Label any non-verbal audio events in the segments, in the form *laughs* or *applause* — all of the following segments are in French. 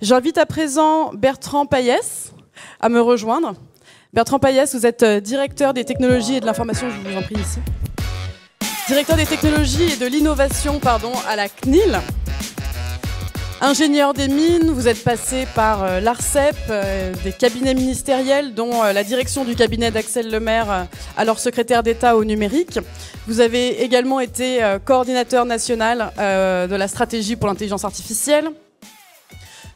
J'invite à présent Bertrand Payès à me rejoindre. Bertrand Payès, vous êtes euh, directeur des technologies et de l'information, je vous en prie ici. Directeur des technologies et de l'innovation pardon, à la CNIL. Ingénieur des mines, vous êtes passé par euh, l'ARCEP, euh, des cabinets ministériels, dont la direction du cabinet d'Axel Lemaire, alors secrétaire d'État au numérique. Vous avez également été coordinateur national de la stratégie pour l'intelligence artificielle.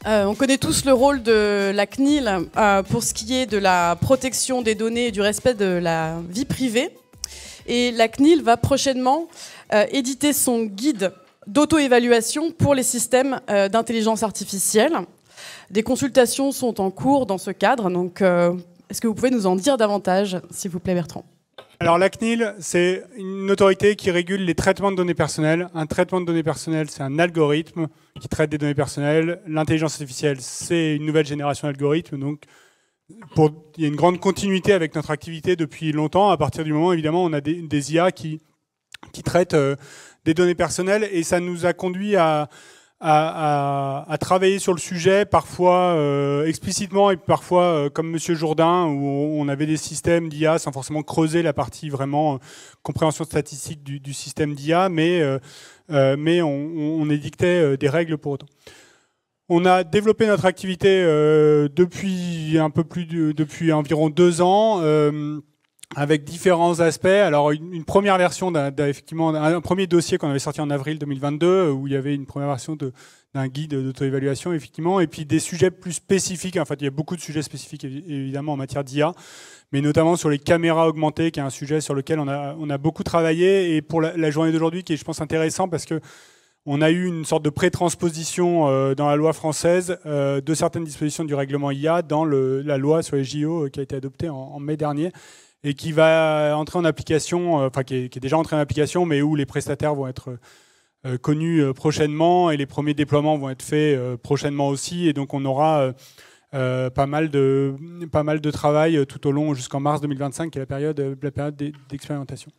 Euh, on connaît tous le rôle de la CNIL euh, pour ce qui est de la protection des données et du respect de la vie privée. Et la CNIL va prochainement euh, éditer son guide d'auto-évaluation pour les systèmes d'intelligence artificielle. Des consultations sont en cours dans ce cadre, donc est-ce que vous pouvez nous en dire davantage, s'il vous plaît Bertrand alors la CNIL, c'est une autorité qui régule les traitements de données personnelles. Un traitement de données personnelles, c'est un algorithme qui traite des données personnelles. L'intelligence artificielle, c'est une nouvelle génération d'algorithmes. Donc pour, il y a une grande continuité avec notre activité depuis longtemps. À partir du moment, évidemment, on a des, IA qui, qui traitent euh, des données personnelles et ça nous a conduit à à, travailler sur le sujet, parfois euh, explicitement et parfois euh, comme Monsieur Jourdain, où on avait des systèmes d'IA sans forcément creuser la partie vraiment euh, compréhension statistique du, système d'IA, mais, mais on, édictait des règles pour autant. On a développé notre activité depuis un peu plus depuis environ deux ans avec différents aspects. Alors une, première version d'un, effectivement un, premier dossier qu'on avait sorti en avril 2022 euh, où il y avait une première version d'un guide d'auto-évaluation effectivement et puis des sujets plus spécifiques. En fait, il y a beaucoup de sujets spécifiques évidemment en matière d'IA, mais notamment sur les caméras augmentées qui est un sujet sur lequel on a on a beaucoup travaillé et pour la, journée d'aujourd'hui qui est je pense intéressant parce que on a eu une sorte de pré-transposition euh, dans la loi française euh, de certaines dispositions du règlement IA dans la loi sur les JO qui a été adoptée en mai dernier et qui va entrer en application, euh, enfin qui est, déjà entré en application, mais où les prestataires vont être euh, connus euh, prochainement et les premiers déploiements vont être faits prochainement aussi. Et donc on aura pas, mal de, pas mal de travail tout au long jusqu'en mars 2025, qui est la période, la période d'expérimentation.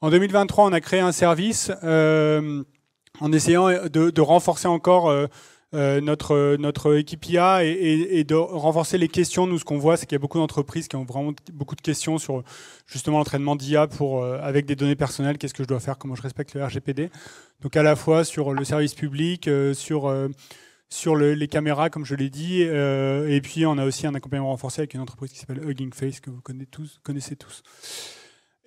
En 2023, on a créé un service en essayant de, de renforcer encore euh, notre, notre équipe IA et, de renforcer les questions. Nous, ce qu'on voit, c'est qu'il y a beaucoup d'entreprises qui ont vraiment beaucoup de questions sur justement l'entraînement d'IA pour, euh, avec des données personnelles. Qu'est-ce que je dois faire Comment je respecte le RGPD Donc, à la fois sur le service public, euh, sur, sur les caméras, comme je l'ai dit. et puis, on a aussi un accompagnement renforcé avec une entreprise qui s'appelle Hugging Face, que vous Connaissez tous.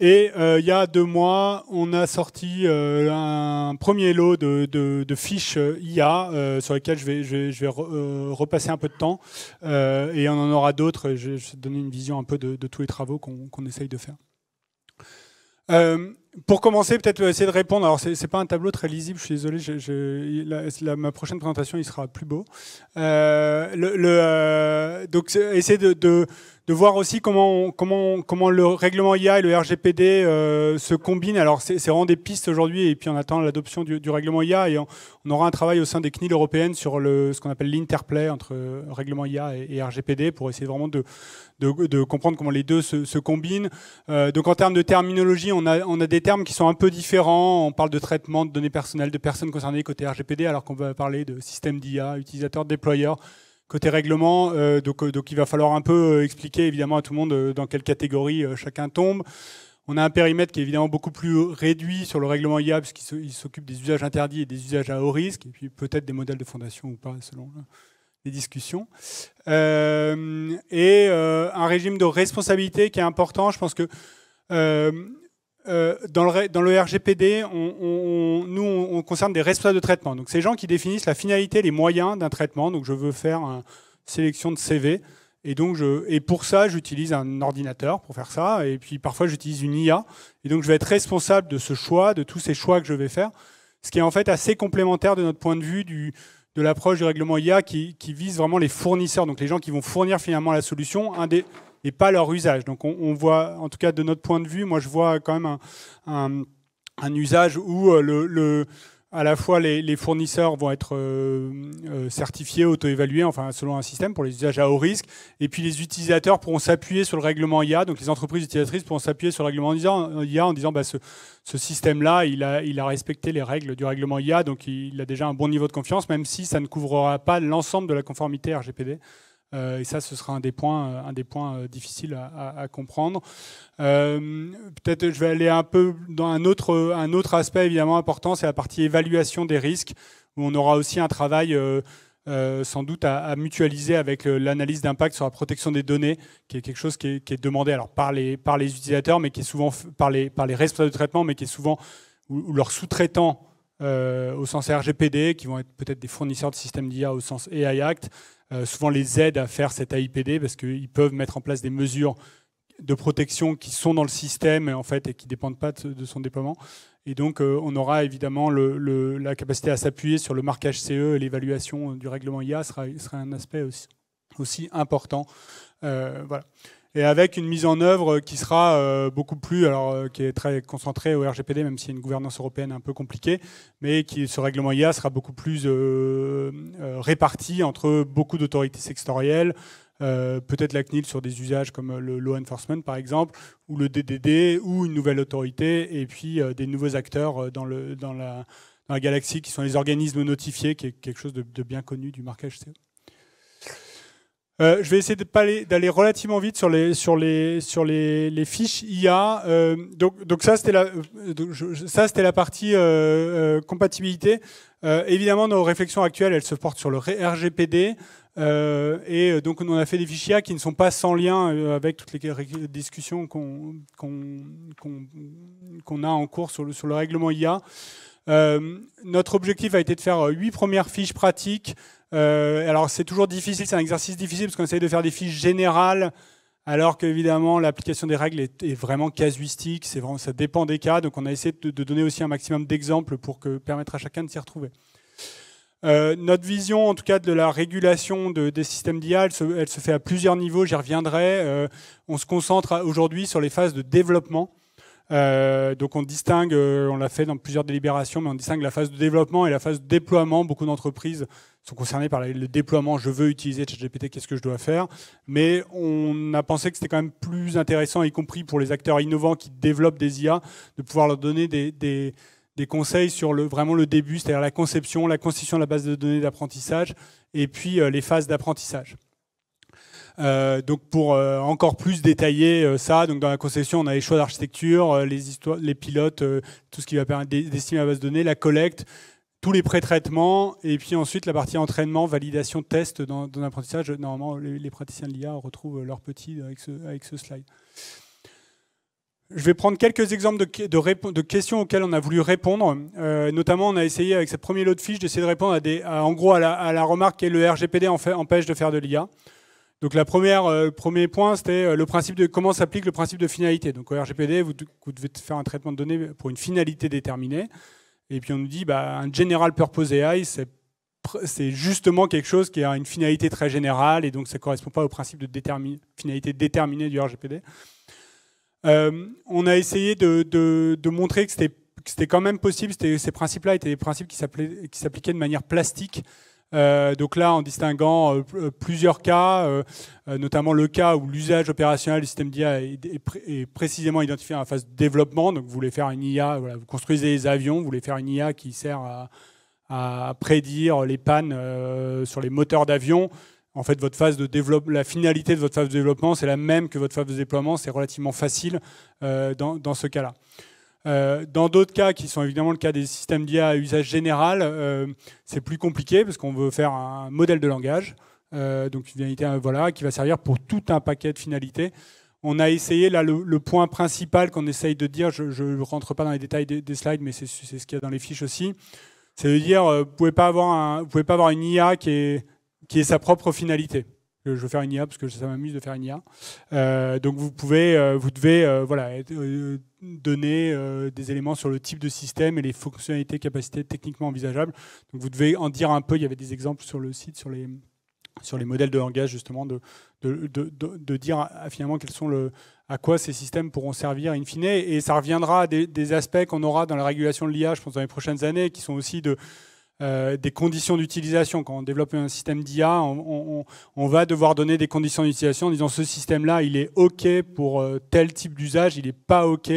Et euh, il y a deux mois, on a sorti euh, un premier lot de, fiches euh, IA sur lesquelles je vais, je vais, repasser un peu de temps. et on en aura d'autres. Je, vais donner une vision un peu de, tous les travaux qu'on essaye de faire. pour commencer, peut-être essayer de répondre. Alors, c'est pas un tableau très lisible. Je suis désolé. ma prochaine présentation, il sera plus beau. le, donc, essayer de de voir aussi comment, le règlement IA et le RGPD euh, se combinent. Alors, c'est vraiment des pistes aujourd'hui, et puis on attend l'adoption du, règlement IA, et on, aura un travail au sein des CNIL européennes sur ce qu'on appelle l'interplay entre euh, règlement IA et, RGPD, pour essayer vraiment de, comprendre comment les deux se, combinent. Euh, donc, en termes de terminologie, on a, on a des termes qui sont un peu différents. On parle de traitement de données personnelles de personnes concernées côté RGPD, alors qu'on va parler de système d'IA, utilisateur, déployeur. Côté règlement, euh, euh, donc, il va falloir un peu euh, expliquer évidemment à tout le monde dans quelle catégorie chacun tombe. On a un périmètre qui est évidemment beaucoup plus réduit sur le règlement IA, puisqu'il s'occupe des usages interdits et des usages à haut risque, et puis peut-être des modèles de fondation ou pas, selon les discussions. et un régime de responsabilité qui est important. Je pense que euh, dans, le, RGPD, nous, on concerne des responsables de traitement. Donc, les gens qui définissent la finalité, les moyens d'un traitement. Donc, je veux faire une sélection de CV. Et, donc je, et pour ça, j'utilise un ordinateur pour faire ça. Et puis, parfois, j'utilise une IA. Et donc, je vais être responsable de ce choix, de tous ces choix que je vais faire. Ce qui est en fait assez complémentaire de notre point de vue du, de l'approche du règlement IA qui, qui, vise vraiment les fournisseurs, donc les gens qui vont fournir finalement la solution. Un des, et pas leur usage. Donc on, voit, en tout cas de notre point de vue, moi je vois quand même un, usage où euh, le, à la fois les, fournisseurs vont être euh, euh, certifiés, auto-évalués, enfin selon un système pour les usages à haut risque, et puis les utilisateurs pourront s'appuyer sur le règlement IA, donc les entreprises utilisatrices pourront s'appuyer sur le règlement IA en disant bah, ce, système-là, il a, il a, respecté les règles du règlement IA, donc il a déjà un bon niveau de confiance, même si ça ne couvrira pas l'ensemble de la conformité RGPD. Euh, et ça, ce sera un des points, euh, un des points euh, difficiles à, comprendre. Peut-être je vais aller un peu dans un autre, un autre aspect évidemment important, c'est la partie évaluation des risques, où on aura aussi un travail... sans doute à, mutualiser avec l'analyse d'impact sur la protection des données, qui est quelque chose qui est, demandé alors par les, par les utilisateurs, mais qui est souvent par les, par les responsables de traitement, mais qui est souvent ou, ou leurs sous-traitants euh, au sens RGPD, qui vont être peut-être des fournisseurs de systèmes d'IA au sens AI Act, euh, souvent les aident à faire cet AIPD parce qu'ils peuvent mettre en place des mesures de protection qui sont dans le système en fait et qui dépendent pas de, son déploiement. Et donc euh, on aura évidemment le, la capacité à s'appuyer sur le marquage CE et l'évaluation du règlement IA sera, sera un aspect aussi, aussi important. voilà et avec une mise en œuvre qui sera euh, beaucoup plus, alors euh, qui est très concentrée au RGPD, même s'il y a une gouvernance européenne un peu compliquée, mais qui ce règlement IA sera beaucoup plus euh, réparti entre beaucoup d'autorités sectorielles, peut-être la CNIL sur des usages comme le law enforcement par exemple, ou le DDD, ou une nouvelle autorité, et puis des nouveaux acteurs dans, la, galaxie qui sont les organismes notifiés, qui est quelque chose de, bien connu du marquage CE. Euh, je vais essayer d'aller relativement vite sur les, sur les, sur les, fiches IA. Euh, donc, donc, ça, c'était la, euh, partie compatibilité. évidemment, nos réflexions actuelles, elles se portent sur le RGPD. et donc, on a fait des fiches IA qui ne sont pas sans lien avec toutes les discussions qu'on a en cours le, sur le règlement IA. notre objectif a été de faire huit premières fiches pratiques euh, alors c'est toujours difficile, c'est un exercice difficile parce qu'on essaye de faire des fiches générales, alors qu'évidemment l'application des règles est, vraiment casuistique, c'est vraiment, ça dépend des cas, donc on a essayé de, donner aussi un maximum d'exemples pour que, permettre à chacun de s'y retrouver. Euh, notre vision, en tout cas, de la régulation des systèmes d'IA, elle, se, fait à plusieurs niveaux, j'y reviendrai. Euh, on se concentre aujourd'hui sur les phases de développement. Euh, donc on distingue, euh, on l'a fait dans plusieurs délibérations, mais on distingue la phase de développement et la phase de déploiement. Beaucoup d'entreprises sont concernées par le déploiement. Je veux utiliser ChatGPT, qu'est-ce que je dois faire Mais on a pensé que c'était quand même plus intéressant, y compris pour les acteurs innovants qui développent des IA, de pouvoir leur donner des, conseils sur le, vraiment le début, c'est-à-dire la conception, la constitution de la base de données d'apprentissage, et puis euh, les phases d'apprentissage. Euh, donc pour euh, encore plus détailler euh, ça, donc dans la conception, on a les choix d'architecture, les pilotes, tout ce qui va permettre d'estimer la base de données, la collecte, tous les pré-traitements, et puis ensuite la partie entraînement, validation, test dans, l'apprentissage. Normalement, les, praticiens de l'IA retrouvent leur petit avec ce, slide. Je vais prendre quelques exemples de, questions auxquelles on a voulu répondre. notamment, on a essayé avec ce premier lot de fiches d'essayer de répondre à, en gros à la, remarque que le RGPD empêche de faire de l'IA. Donc la première, euh, premier point, c'était euh, le principe de comment s'applique le principe de finalité. Donc au RGPD, vous, devez faire un traitement de données pour une finalité déterminée. Et puis on nous dit, bah, un general purpose AI, c'est justement quelque chose qui a une finalité très générale et donc ça ne correspond pas au principe de finalité déterminée du RGPD. Euh, on a essayé de, de montrer que c'était quand même possible, ces principes-là étaient des principes qui s'appliquaient de manière plastique euh, donc là, en distinguant euh, euh, plusieurs cas, notamment le cas où l'usage opérationnel du système d'IA est, précisément identifié en phase de développement. Donc vous voulez faire une IA, vous construisez des avions, vous voulez faire une IA qui sert à, prédire les pannes sur les moteurs d'avion. En fait, votre phase de la finalité de votre phase de développement, c'est la même que votre phase de déploiement. C'est relativement facile dans, ce cas-là. Euh, dans d'autres cas, qui sont évidemment le cas des systèmes d'IA à usage général, euh, c'est plus compliqué parce qu'on veut faire un modèle de langage, euh, donc une voilà, qui va servir pour tout un paquet de finalités. On a essayé, là, le, point principal qu'on essaye de dire, je ne rentre pas dans les détails des, slides, mais c'est ce qu'il y a dans les fiches aussi, c'est de dire, vous ne pouvez, pas avoir pouvez pas avoir une IA qui est, qui est sa propre finalité je veux faire une IA parce que ça m'amuse de faire une IA. Euh, donc vous pouvez, euh, vous devez euh, voilà, donner des éléments sur le type de système et les fonctionnalités, capacités techniquement envisageables. Donc vous devez en dire un peu. Il y avait des exemples sur le site sur les sur les modèles de langage justement de de, de, de, dire ah, finalement quels sont le à quoi ces systèmes pourront servir in fine et ça reviendra à des, des aspects qu'on aura dans la régulation de l'IA je pense dans les prochaines années qui sont aussi de euh, des conditions d'utilisation. Quand on développe un système d'IA, on, va devoir donner des conditions d'utilisation en disant ce système-là, il est OK pour euh, tel type d'usage, il n'est pas OK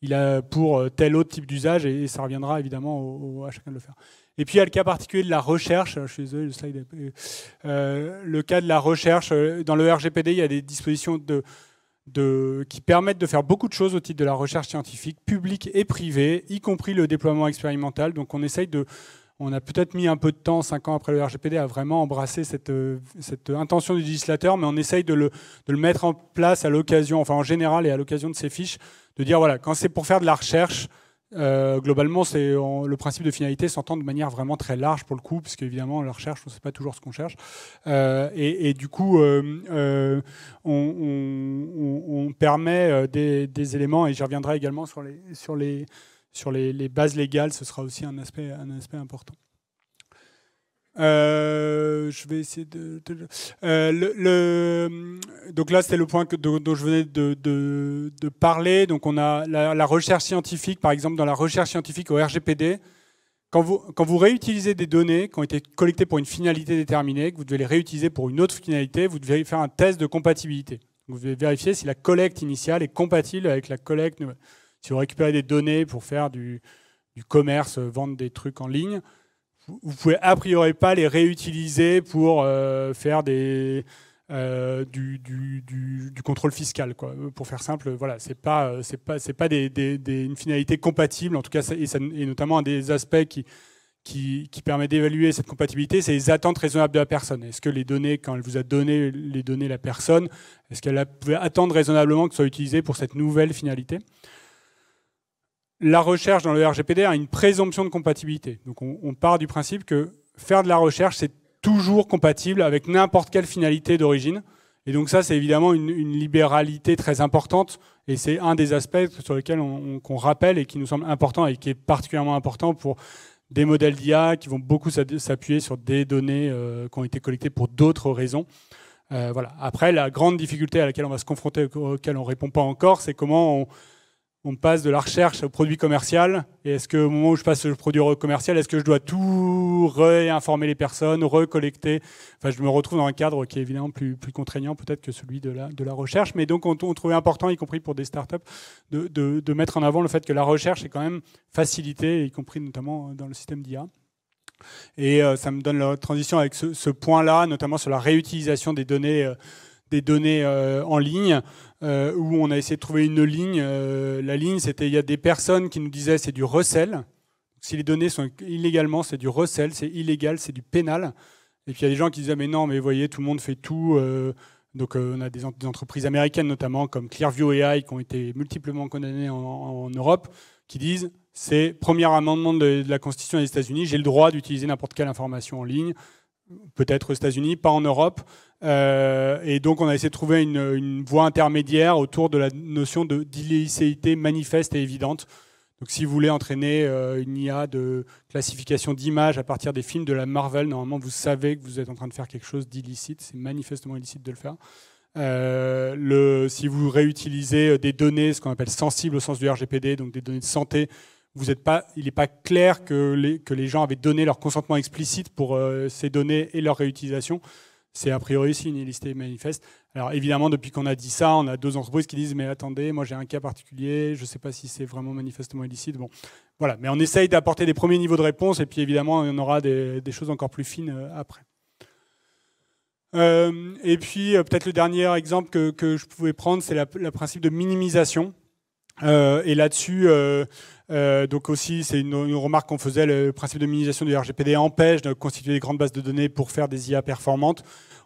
il pour euh, tel autre type d'usage, et, ça reviendra évidemment à chacun de le faire. Et puis il y a le cas particulier de la recherche. Je suis désolé, le slide. le cas de la recherche. Dans le RGPD, il y a des dispositions de, qui permettent de faire beaucoup de choses au titre de la recherche scientifique, publique et privée, y compris le déploiement expérimental. Donc on essaye de, on a peut-être mis un peu de temps, cinq ans après le RGPD, à vraiment embrasser euh, cette, intention du législateur, mais on essaye de le, mettre en place à l'occasion, enfin en général et à l'occasion de ces fiches, de dire voilà, quand c'est pour faire de la recherche, euh, globalement, c'est le principe de finalité s'entend de manière vraiment très large pour le coup, parce qu'évidemment, la recherche, on ne sait pas toujours ce qu'on cherche. Euh, et, du coup, on, permet des, éléments, et j'y reviendrai également sur les sur les, bases légales, ce sera aussi un aspect, un aspect important. Euh, je vais essayer de. Euh, le, donc là, c'était le point que, dont je venais de, parler. Donc on a la, recherche scientifique, par exemple, dans la recherche scientifique au RGPD. Quand vous, quand vous réutilisez des données qui ont été collectées pour une finalité déterminée, que vous devez les réutiliser pour une autre finalité, vous devez faire un test de compatibilité. Vous devez vérifier si la collecte initiale est compatible avec la collecte si vous récupérez des données pour faire du, commerce, euh, vendre des trucs en ligne, vous ne pouvez a priori pas les réutiliser pour euh, faire des, euh, du, contrôle fiscal. Pour faire simple, voilà, ce n'est pas, pas, une finalité compatible, en tout cas, et, notamment un des aspects qui, permet d'évaluer cette compatibilité, c'est les attentes raisonnables de la personne. Est-ce que les données, quand elle vous a donné les données la personne, est-ce qu'elle pouvait attendre raisonnablement que soient utilisées pour cette nouvelle finalité la recherche dans le RGPD a une présomption de compatibilité. Donc on, part du principe que faire de la recherche, c'est toujours compatible avec n'importe quelle finalité d'origine. Et donc ça, c'est évidemment une, libéralité très importante, et c'est un des aspects sur lesquels on, rappelle et qui nous semble important et qui est particulièrement important pour des modèles d'IA qui vont beaucoup s'appuyer sur des données euh, qui ont été collectées pour d'autres raisons. Euh, voilà. Après, la grande difficulté à laquelle on va se confronter, auquel on ne répond pas encore, c'est comment on on passe de la recherche au produit commercial. Et est-ce au moment où je passe au produit commercial, est-ce que je dois tout réinformer les personnes, recollecter Enfin, je me retrouve dans un cadre qui est évidemment plus, contraignant peut-être que celui de la, recherche. Mais donc, on, trouvait important, y compris pour des startups, de, mettre en avant le fait que la recherche est quand même facilitée, y compris notamment euh, dans le système d'IA. Et euh, ça me donne la transition avec ce, point-là, notamment sur la réutilisation des données. Euh, des données euh, en ligne euh, où on a essayé de trouver une ligne. Euh, la ligne, c'était il y a des personnes qui nous disaient c'est du recel. Si les données sont illégalement, c'est du recel, c'est illégal, c'est du pénal. Et puis il y a des gens qui disaient mais non, mais vous voyez, tout le monde fait tout. donc on a des, entreprises américaines notamment comme Clearview AI qui ont été multiplement condamnées en, en Europe, qui disent c'est premier amendement de, la Constitution des États-Unis, j'ai le droit d'utiliser n'importe quelle information en ligne, peut-être aux États-Unis, pas en Europe. Euh, et donc, on a essayé de trouver une, voie intermédiaire autour de la notion d'illicité manifeste et évidente. Donc, si vous voulez entraîner euh, une IA de classification d'images à partir des films de la Marvel, normalement, vous savez que vous êtes en train de faire quelque chose d'illicite. C'est manifestement illicite de le faire. Euh, le, si vous réutilisez des données, ce qu'on appelle sensibles au sens du RGPD, donc des données de santé, vous êtes pas, il n'est pas clair que les, que les gens avaient donné leur consentement explicite pour ces données et leur réutilisation c'est a priori aussi une illicité manifeste. Alors évidemment, depuis qu'on a dit ça, on a deux entreprises qui disent mais attendez, moi j'ai un cas particulier, je ne sais pas si c'est vraiment manifestement illicite. Bon, voilà. Mais on essaye d'apporter des premiers niveaux de réponse et puis évidemment, on aura des, choses encore plus fines euh, après. Euh, et puis euh, peut-être le dernier exemple que, je pouvais prendre, c'est le principe de minimisation. et là-dessus, euh, donc aussi, c'est une, remarque qu'on faisait, le principe de minimisation du RGPD empêche de constituer des grandes bases de données pour faire des IA performantes.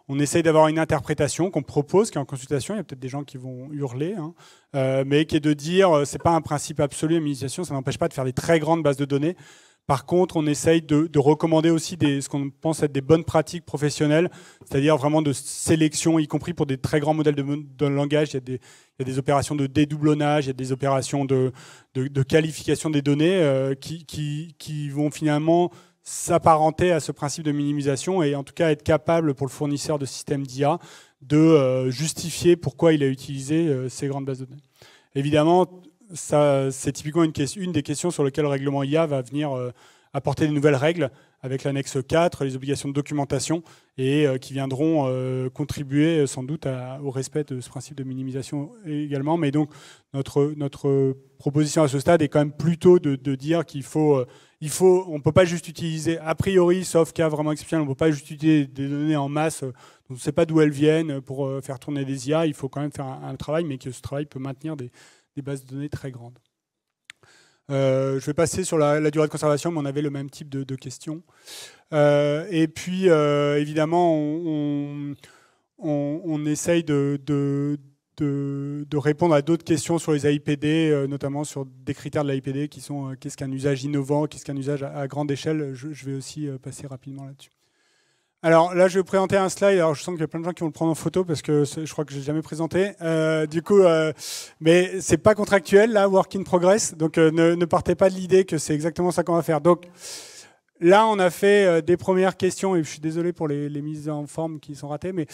On essaye d'avoir une interprétation qu'on propose, qui est en consultation, il y a peut-être des gens qui vont hurler, hein. euh, mais qui est de dire, euh, c'est pas un principe absolu, la minimisation, ça n'empêche pas de faire des très grandes bases de données. Par contre, on essaye de, recommander aussi ce qu'on pense être des bonnes pratiques professionnelles, c'est-à-dire vraiment de sélection, y compris pour des très grands modèles de, langage. Il y, a des, opérations de dédoublonnage, il y a des opérations de, qualification des données euh, qui, vont finalement s'apparenter à ce principe de minimisation et en tout cas être capable pour le fournisseur de système d'IA de euh, justifier pourquoi il a utilisé euh, ces grandes bases de données. Évidemment, c'est typiquement une, des questions sur lesquelles le règlement IA va venir euh, apporter des nouvelles règles avec l'annexe 4, les obligations de documentation, et euh, qui viendront euh, contribuer sans doute au respect de ce principe de minimisation également. Mais donc notre, notre proposition à ce stade est quand même plutôt de, dire qu'il faut, il faut, on ne peut pas juste utiliser, a priori, sauf cas vraiment exceptionnel, on ne peut pas juste utiliser des données en masse, on ne sait pas d'où elles viennent pour faire tourner des IA, il faut quand même faire un travail, mais que ce travail peut maintenir des des bases de données très grandes. Euh, je vais passer sur la, durée de conservation, mais on avait le même type de, questions. Euh, et puis, euh, évidemment, on, essaye de, répondre à d'autres questions sur les AIPD, notamment sur des critères de l'AIPD qui sont qu'est-ce qu'un usage innovant, qu'est-ce qu'un usage à, grande échelle. je vais aussi passer rapidement là-dessus. Alors là, je vais présenter un slide. Alors je sens qu'il y a plein de gens qui vont le prendre en photo parce que je crois que je l'ai jamais présenté. Euh, du coup, euh, mais c'est pas contractuel là, work in progress. Donc euh, ne, partez pas de l'idée que c'est exactement ça qu'on va faire. Donc là, on a fait des premières questions et je suis désolé pour les, mises en forme qui sont ratées. Mais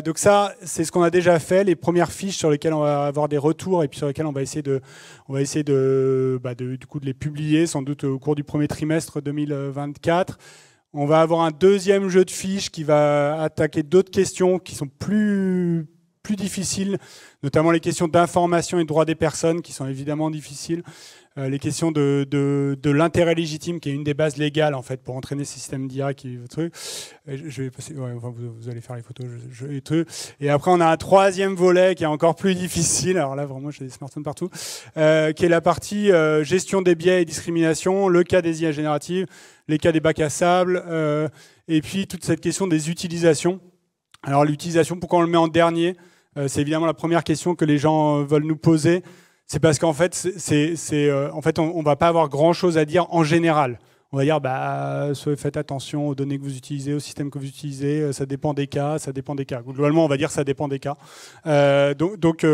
donc ça, c'est ce qu'on a déjà fait, les premières fiches sur lesquelles on va avoir des retours et puis sur lesquelles on va essayer de, on va essayer de, bah, de du coup de les publier sans doute au cours du premier trimestre 2024. On va avoir un deuxième jeu de fiches qui va attaquer d'autres questions qui sont plus, plus difficiles, notamment les questions d'information et de droits des personnes qui sont évidemment difficiles. Euh, les questions de, de, de l'intérêt légitime, qui est une des bases légales en fait pour entraîner ces systèmes d'IA qui truc. Je vais vous, allez faire les photos. et, après on a un troisième volet qui est encore plus difficile. Alors là vraiment j'ai des smartphones partout, euh, qui est la partie euh, gestion des biais et discrimination, le cas des IA génératives, les cas des bacs à sable, et puis toute cette question des utilisations. Alors l'utilisation, pourquoi on le met en dernier C'est évidemment la première question que les gens veulent nous poser c'est parce qu'en fait, c'est, euh, en fait, on, ne va pas avoir grand chose à dire en général. On va dire, bah, faites attention aux données que vous utilisez, au système que vous utilisez, euh, ça dépend des cas, ça dépend des cas. Globalement, on va dire, ça dépend des cas. Euh, donc, donc,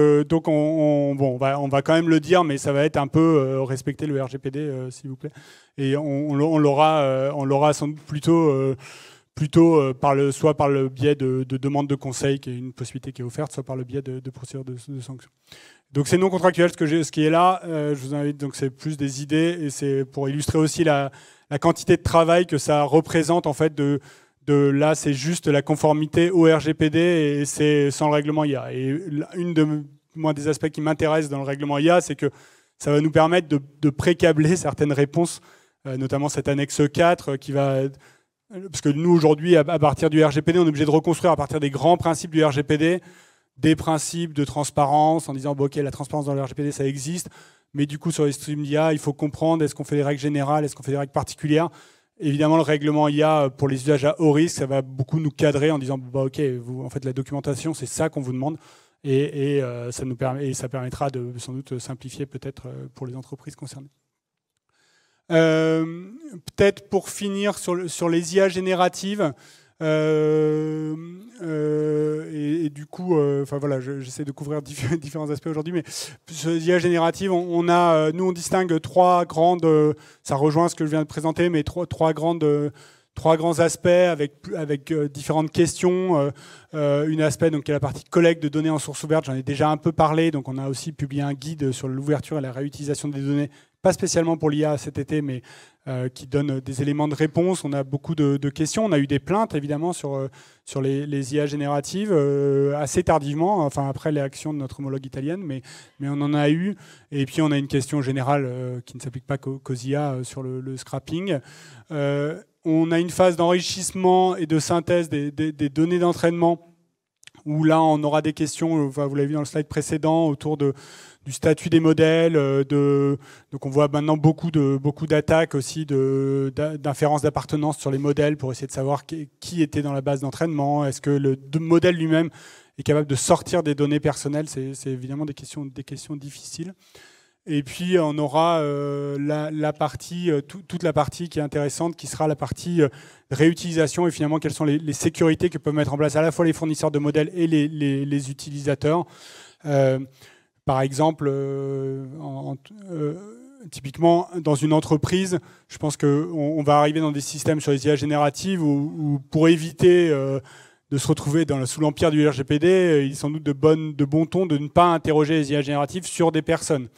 on, bon, on, va, quand même le dire, mais ça va être un peu respecter le RGPD, s'il vous plaît. Et on, l'aura, on l'aura plutôt plutôt par le, soit par le biais de, demandes de conseil, qui est une possibilité qui est offerte, soit par le biais de, procédures de sanctions. Donc c'est non contractuel ce, que ce qui est là. Euh, je vous invite, donc c'est plus des idées et c'est pour illustrer aussi la, quantité de travail que ça représente en fait de, de là c'est juste la conformité au RGPD et c'est sans le règlement IA. Et une des aspects qui m'intéresse dans le règlement IA, c'est que ça va nous permettre de, précabler *laughs* certaines réponses, euh, notamment cette annexe 4 euh, qui va parce que nous aujourd'hui à partir du RGPD on est obligé de reconstruire à partir des grands principes du RGPD des principes de transparence en disant ok la transparence dans le RGPD ça existe, mais du coup sur les streams d'IA il faut comprendre est-ce qu'on fait des règles générales, est-ce qu'on fait des règles particulières. Évidemment le règlement IA euh, pour les usages à haut risque ça va beaucoup nous cadrer en disant bah ok vous en fait la documentation c'est ça qu'on vous demande et, euh, ça nous permet et ça permettra de sans doute simplifier peut-être euh, pour les entreprises concernées. peut-être pour finir sur les IA génératives. Euh, euh, et, du coup, euh, enfin voilà, j'essaie de couvrir *laughs* différents aspects aujourd'hui, mais ce IA générative, on, a, nous, on distingue trois grandes, ça rejoint ce que je viens de présenter, mais trois, trois grandes trois grands aspects avec, avec différentes questions. Euh, une aspect donc, qui est la partie collecte de données en source ouverte, j'en ai déjà un peu parlé, donc on a aussi publié un guide sur l'ouverture et la réutilisation des données, pas spécialement pour l'IA cet été, mais euh, qui donne des éléments de réponse. On a beaucoup de, questions. On a eu des plaintes, évidemment, sur, euh, sur les, IA génératives, euh, assez tardivement, enfin après actions de notre homologue italienne, mais, mais on en a eu. Et puis, on a une question générale qui ne s'applique pas qu'aux IA sur le, scrapping. on a une phase d'enrichissement et de synthèse des, des, des données d'entraînement où là on aura des questions, vous l'avez vu dans le slide précédent, autour de, du statut des modèles, euh, donc on voit maintenant beaucoup de beaucoup d'attaques aussi de d'inférences d'appartenance sur les modèles pour essayer de savoir qui était dans la base d'entraînement, est-ce que le modèle lui-même est capable de sortir des données personnelles, c'est évidemment des questions des questions difficiles. Et puis on aura euh, la, partie, euh, toute la partie qui est intéressante, qui sera la partie réutilisation et finalement quelles sont les, sécurités que peuvent mettre en place à la fois les fournisseurs de modèles et les utilisateurs. Par exemple, euh, euh, typiquement dans une entreprise, je pense qu'on va arriver dans des systèmes sur les IA génératives où, pour éviter euh, de se retrouver dans, sous l'empire du RGPD, il est sans doute de, bonne, de bon ton de ne pas interroger les IA génératives sur des personnes,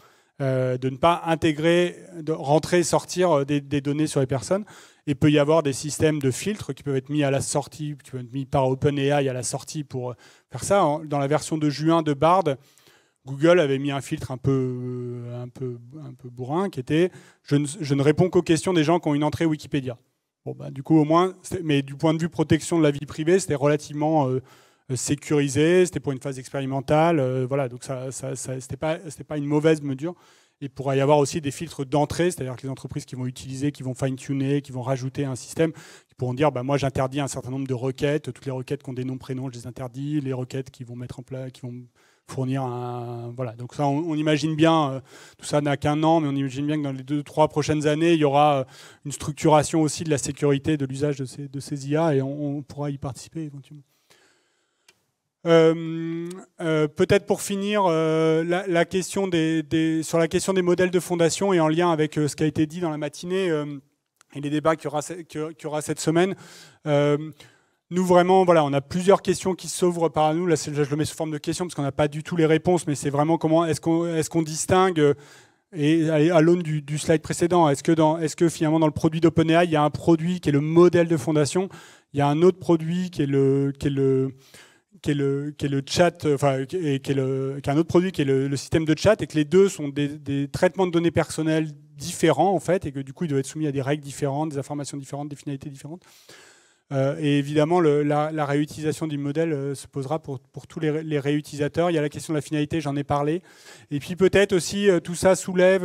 de ne pas intégrer, de rentrer et sortir des, des, données sur les personnes. Et peut y avoir des systèmes de filtres qui peuvent être mis à la sortie, qui peuvent être mis par OpenAI à la sortie pour faire ça. Dans la version de juin de Bard, Google avait mis un filtre un peu, un peu, un peu bourrin qui était je ne, réponds qu'aux questions des gens qui ont une entrée Wikipédia. Bon, bah, du coup, au moins, mais du point de vue protection de la vie privée, c'était relativement euh, euh, sécurisé, c'était pour une phase expérimentale, euh, voilà, donc ça, ça, c'était pas, pas une mauvaise mesure. Il pourra y avoir aussi des filtres d'entrée, c'est-à-dire que les entreprises qui vont utiliser, qui vont fine-tuner, qui vont rajouter un système, qui pourront dire bah, moi j'interdis un certain nombre de requêtes, toutes les requêtes qui ont des noms prénoms, je les interdis, les requêtes qui vont mettre en place, qui vont fournir un. Voilà, donc ça, on, imagine bien, euh, tout ça n'a qu'un an, mais on imagine bien que dans les deux, trois prochaines années, il y aura euh, une structuration aussi de la sécurité de l'usage de ces, de ces IA et on, pourra y participer éventuellement. Euh, peut-être pour finir, la, question des, sur la question des modèles de fondation et en lien avec ce qui a été dit dans la matinée et les débats qu'il y, y, aura cette semaine. Nous, vraiment, voilà, on a plusieurs questions qui s'ouvrent par nous. Là, je le mets sous forme de questions parce qu'on n'a pas du tout les réponses, mais c'est vraiment comment est-ce qu'on est distingue, euh, et à l'aune du, slide précédent, est-ce que, est que finalement dans le produit d'OpenAI, il y a un produit qui est le modèle de fondation, il y a un autre produit qui est le, le, le, est le chat, euh, enfin, un autre produit qui est le, système de chat, et que les deux sont des, traitements de données personnelles différents, en fait, et que du coup, ils doivent être soumis à des règles différentes, des informations différentes, des finalités différentes. Euh, et évidemment, la, réutilisation du modèle euh, se posera pour, tous les, réutilisateurs. Il y a la question de la finalité, j'en ai parlé. Et puis peut-être aussi, euh, tout ça soulève,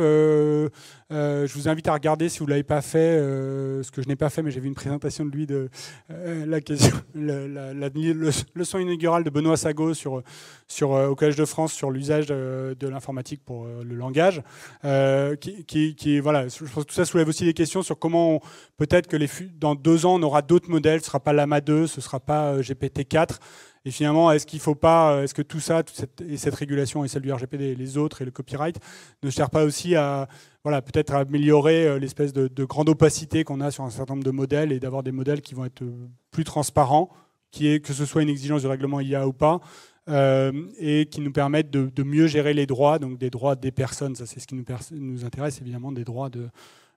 je vous invite à regarder si vous ne l'avez pas fait, ce que je n'ai pas fait, mais j'ai vu une présentation de lui de la question, *laughs* leçon inaugurale de Benoît Sago sur, sur, au Collège de France sur l'usage de, l'informatique pour le langage. qui, voilà, je pense que tout ça soulève aussi des questions sur comment peut-être que les, dans deux ans, on aura d'autres modèles ce ce sera pas Lama 2, ce sera pas euh, GPT 4. Et finalement, est-ce qu'il faut pas, euh, est-ce que tout ça, cette, et cette régulation et celle du RGPD, les autres et le copyright, ne sert pas aussi à, voilà, peut-être améliorer euh, l'espèce de, grande opacité qu'on a sur un certain nombre de modèles et d'avoir des modèles qui vont être plus transparents, qui est que ce soit une exigence du règlement IA ou pas, et qui nous permettent de, mieux gérer les droits, donc des droits des personnes, ça c'est ce qui nous, nous intéresse évidemment, des droits de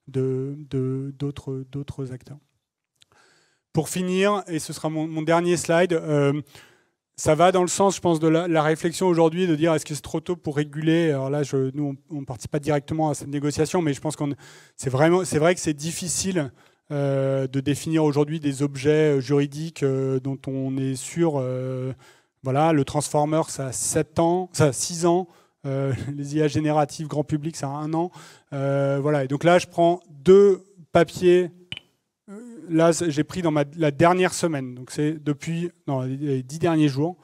d'autres acteurs pour finir, et ce sera mon, dernier slide, euh, ça va dans le sens, je pense, de la, réflexion aujourd'hui de dire est-ce que c'est trop tôt pour réguler Alors là, je, nous, on ne participe pas directement à cette négociation, mais je pense qu'on c'est vraiment, c'est vrai que c'est difficile euh, de définir aujourd'hui des objets euh, juridiques dont on est sûr. voilà, le Transformer, ça a 7 ans, ça a 6 ans. *laughs* les IA génératives grand public, ça a un an. voilà. Et donc là, je prends deux papiers là, j'ai pris dans la dernière semaine, donc c'est depuis les dix derniers jours,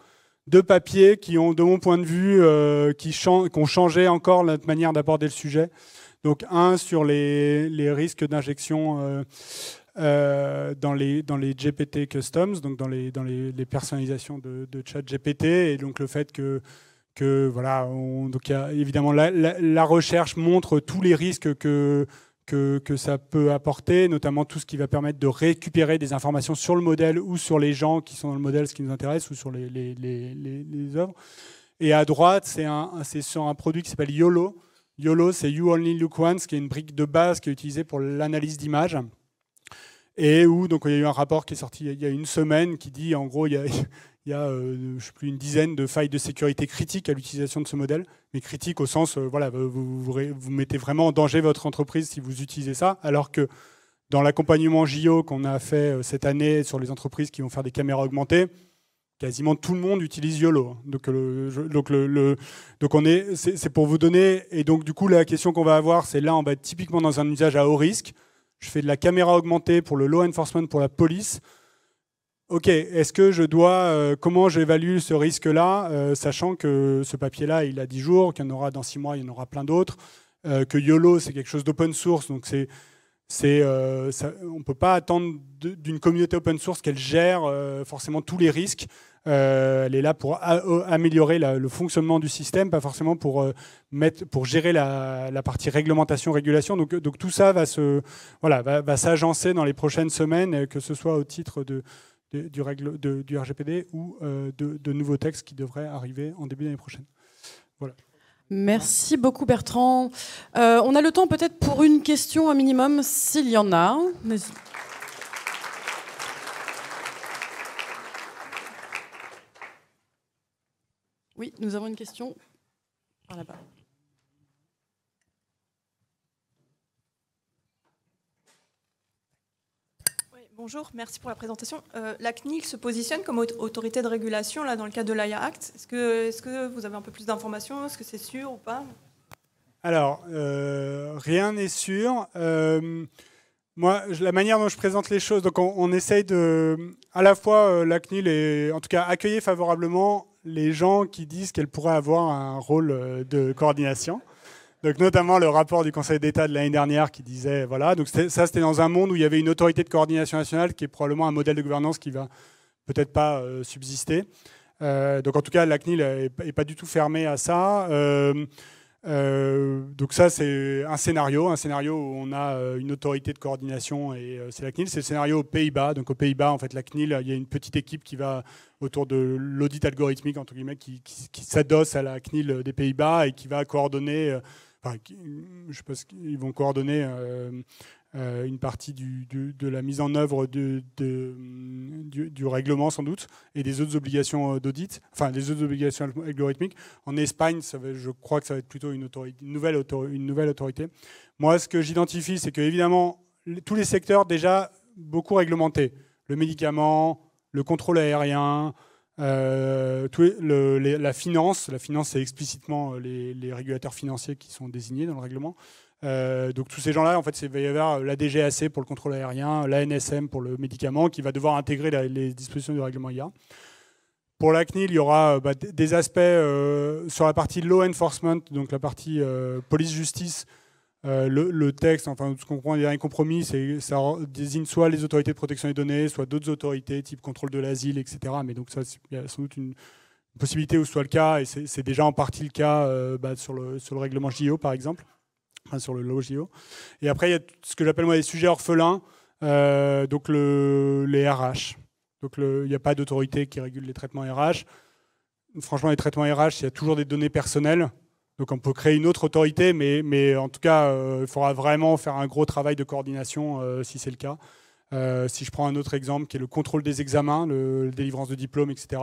deux papiers qui ont, de mon point de vue, euh, qui, ont changé encore notre manière d'aborder le sujet. Donc un sur les, risques d'injection euh, euh, dans, les, GPT Customs, donc dans les, dans les, personnalisations de, chat GPT, et donc le fait que que voilà, donc évidemment la, recherche montre tous les risques que que, ça peut apporter, notamment tout ce qui va permettre de récupérer des informations sur le modèle ou sur les gens qui sont dans le modèle, ce qui nous intéresse, ou sur les, les, les œuvres. Et à droite, c'est sur un produit qui s'appelle YOLO. YOLO, c'est You Only Look Once, qui est une brique de base qui est utilisée pour l'analyse d'images et où donc il y a eu un rapport qui est sorti il y a une semaine qui dit en gros il y a, *laughs* euh, sais plus une dizaine de failles de sécurité critiques à l'utilisation de ce modèle, mais critiques au sens euh, voilà vous, vous, mettez vraiment en danger votre entreprise si vous utilisez ça, alors que dans l'accompagnement JO qu'on a fait euh, cette année sur les entreprises qui vont faire des caméras augmentées, quasiment tout le monde utilise YOLO. Hein. Donc, donc, donc on est, c'est, pour vous donner. Et donc, du coup, la question qu'on va avoir, c'est là, on va être typiquement dans un usage à haut risque je fais de la caméra augmentée pour le law enforcement, pour la police. Ok, est-ce que je dois, euh, comment j'évalue ce risque-là, euh, sachant que ce papier-là, il a 10 jours, qu'il y en aura dans 6 mois, il y en aura plein d'autres, euh, que YOLO, c'est quelque chose d'open source, donc c'est, c'est, on ne peut pas attendre d'une communauté open source qu'elle gère forcément tous les risques. Euh, elle est là pour euh, améliorer le fonctionnement du système, pas forcément pour, euh, mettre, pour gérer la, partie réglementation, régulation. Donc, donc, tout ça va se, voilà, va, s'agencer dans les prochaines semaines, que ce soit au titre de, du, règle, du, RGPD ou de, nouveaux textes qui devraient arriver en début d'année prochaine. Voilà. Merci beaucoup Bertrand. on a le temps peut-être pour une question un minimum, s'il y en a. Oui, nous avons une question par là-bas. bonjour, merci pour la présentation. Euh, la CNIL se positionne comme autorité de régulation là, dans le cadre de l'AIA Act. Est-ce que, est que vous avez un peu plus d'informations Est-ce que c'est sûr ou pas Alors, euh, rien n'est sûr. Euh, moi, la manière dont je présente les choses, donc on, essaye de, à la fois la CNIL est, en tout cas, accueillie favorablement les gens qui disent qu'elle pourrait avoir un rôle euh, de coordination. Donc notamment le rapport du Conseil d'État de l'année dernière qui disait voilà donc ça c'était dans un monde où il y avait une autorité de coordination nationale qui est probablement un modèle de gouvernance qui va peut-être pas euh, subsister. Euh, donc en tout cas la CNIL est, pas du tout fermée à ça. Euh, donc ça, c'est un scénario, un scénario où on a euh, une autorité de coordination et euh, c'est la CNIL. C'est le scénario aux Pays-Bas. Donc aux Pays-Bas, en fait, la CNIL, il y a une petite équipe qui va autour de l'audit algorithmique entre guillemets, qui, qui, s'adosse à la CNIL des Pays-Bas et qui va coordonner. Enfin, je pense qu'ils vont coordonner. une partie de la mise en œuvre de, du, règlement sans doute et des autres obligations euh, d'audit, enfin des autres obligations algorithmiques. En Espagne, je crois que ça va être plutôt une, nouvelle, autorité, une nouvelle autorité. Moi, ce que j'identifie, c'est que évidemment, tous les secteurs déjà beaucoup réglementés, le médicament, le contrôle aérien, euh, la finance, la finance c'est explicitement euh, les, régulateurs financiers qui sont désignés dans le règlement, euh, donc tous ces gens-là, en fait, il va y avoir euh, la DGAC pour le contrôle aérien, l'ANSM pour le médicament, qui va devoir intégrer les dispositions du règlement IA. Pour la CNIL, il y aura euh, bah, des aspects sur la partie law enforcement, donc la partie police-justice. Le, texte, enfin, ce qu'on comprend, il y a un compromis, ça désigne soit les autorités de protection des données, soit d'autres autorités, type contrôle de l'asile, etc. Mais donc, ça, il y a sans doute une, possibilité où ce soit le cas, et c'est déjà en partie le cas bah, sur, le, sur le règlement JO, e par exemple. Hein, sur le logio. Et après, il y a ce que j'appelle moi les sujets orphelins, euh, donc le, les RH. Donc il n'y a pas d'autorité qui régule les traitements RH. Franchement, les traitements RH, il y a toujours des données personnelles. Donc on peut créer une autre autorité, mais, mais en tout cas, euh, il faudra vraiment faire un gros travail de coordination euh, si c'est le cas. si je prends un autre exemple qui est le contrôle des examens, le, la délivrance de diplômes, etc.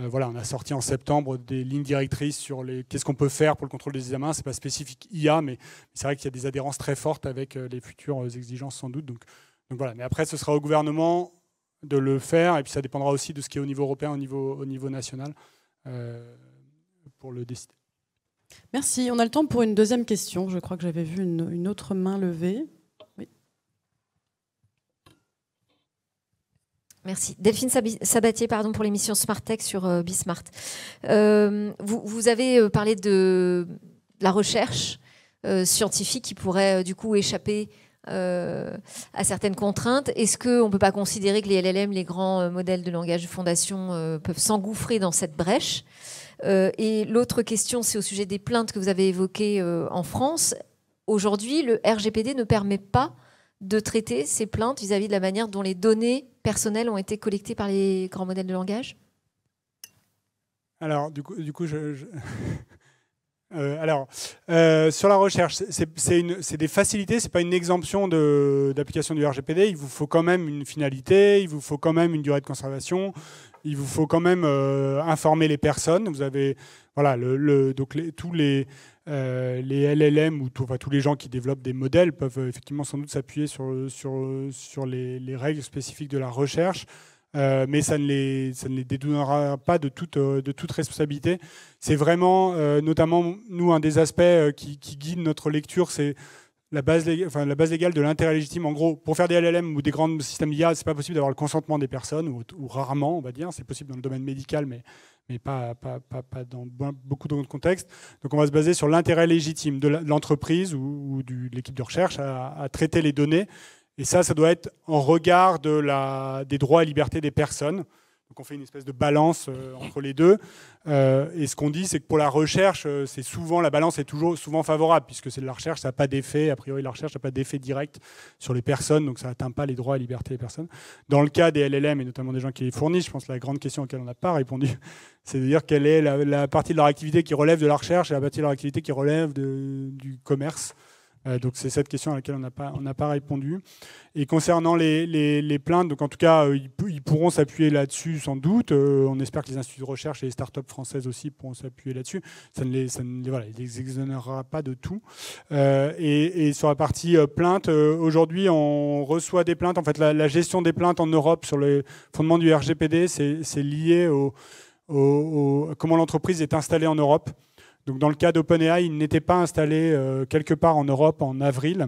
Euh, voilà, on a sorti en septembre des lignes directrices sur les qu'est-ce qu'on peut faire pour le contrôle des examens. C'est pas spécifique IA, mais c'est vrai qu'il y a des adhérences très fortes avec euh, les futures euh, exigences sans doute. Donc, voilà. Mais après, ce sera au gouvernement de le faire, et puis ça dépendra aussi de ce qui est au niveau européen, au niveau, national, pour le décider. Merci. On a le temps pour une deuxième question. Je crois que j'avais vu une autre main levée. Merci. Delphine Sabatier, pardon, pour l'émission Smart Tech sur euh, Bismart. Euh, vous, avez euh, parlé de la recherche scientifique qui pourrait du coup échapper à certaines contraintes. Est-ce qu'on ne peut pas considérer que les LLM, les grands modèles de langage de fondation, peuvent s'engouffrer dans cette brèche Et l'autre question, c'est au sujet des plaintes que vous avez évoquées en France. Aujourd'hui, le RGPD ne permet pas de traiter ces plaintes vis-à-vis de la manière dont les données personnelles ont été collectées par les grands modèles de langage Alors, du coup, du coup je... *laughs* Euh, alors, euh, sur la recherche, c'est des facilités, c'est pas une exemption d'application du RGPD. Il vous faut quand même une finalité, il vous faut quand même une durée de conservation, il vous faut quand même euh, informer les personnes. Vous avez, voilà, le, donc tous les, euh, les LLM, ou tous les gens qui développent des modèles, peuvent euh, effectivement sans doute s'appuyer sur, euh, sur, sur les, règles spécifiques de la recherche, mais ça ne, les, ça dédouanera pas de toute, de toute responsabilité. C'est vraiment, notamment, nous, un des aspects qui, guide notre lecture, c'est la base, légale, la base de l'intérêt légitime. En gros, pour faire des LLM ou des grands systèmes d'IA, c'est pas possible d'avoir le consentement des personnes, ou, ou rarement, on va dire. C'est possible dans le domaine médical, mais mais pas, dans beaucoup d'autres contextes. Donc on va se baser sur l'intérêt légitime de l'entreprise ou, de l'équipe de recherche à, traiter les données. Et ça, ça doit être en regard de la, des droits et libertés des personnes. Donc on fait une espèce de balance euh, entre les deux. Euh, et ce qu'on dit, c'est que pour la recherche, euh, c'est souvent la balance est toujours souvent favorable puisque c'est de la recherche, ça n'a pas d'effet a priori la recherche n'a pas d'effet direct sur les personnes, donc ça n'atteint pas les droits et libertés des personnes. Dans le cas des LLM et notamment des gens qui les fournissent, je pense que la grande question à laquelle on n'a pas répondu, *laughs* c'est de dire quelle est la, partie de leur activité qui relève de la recherche et la partie de leur activité qui relève du commerce euh, donc c'est cette question à laquelle on n'a pas, on pas répondu. Et concernant les, plaintes, donc en tout cas, euh, ils, pourront s'appuyer là-dessus sans doute. Euh, on espère que les instituts de recherche et les start-up françaises aussi pourront s'appuyer là-dessus. Ça ne les, ça ne exonérera pas de tout. Et, sur la partie plainte, aujourd'hui, on reçoit des plaintes. En fait, la, gestion des plaintes en Europe sur le fondement du RGPD, c'est lié à au comment l'entreprise est installée en Europe. Donc, dans le cas d'OpenAI, il n'était pas installé euh, quelque part en Europe en avril.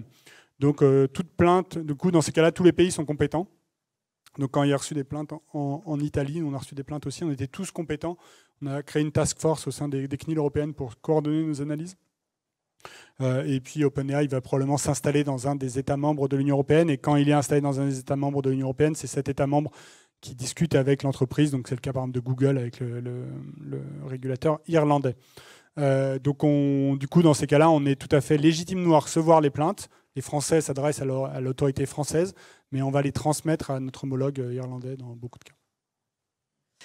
Donc, euh, toute plainte, du coup, dans ces cas-là, tous les pays sont compétents. Donc, quand il y a reçu des plaintes en, Italie, on a reçu des plaintes aussi, on était tous compétents. On a créé une task force au sein des, CNIL européennes pour coordonner nos analyses. Euh, et puis, OpenAI va probablement s'installer dans un des États membres de l'Union européenne. Et quand il est installé dans un des États membres de l'Union européenne, c'est cet État membre qui discute avec l'entreprise. Donc, c'est le cas, par exemple, de Google avec le régulateur irlandais. Euh, donc, on, du coup, dans ces cas-là, on est tout à fait légitime, nous, à recevoir les plaintes. Les Français s'adressent à l'autorité française, mais on va les transmettre à notre homologue euh, irlandais dans beaucoup de cas.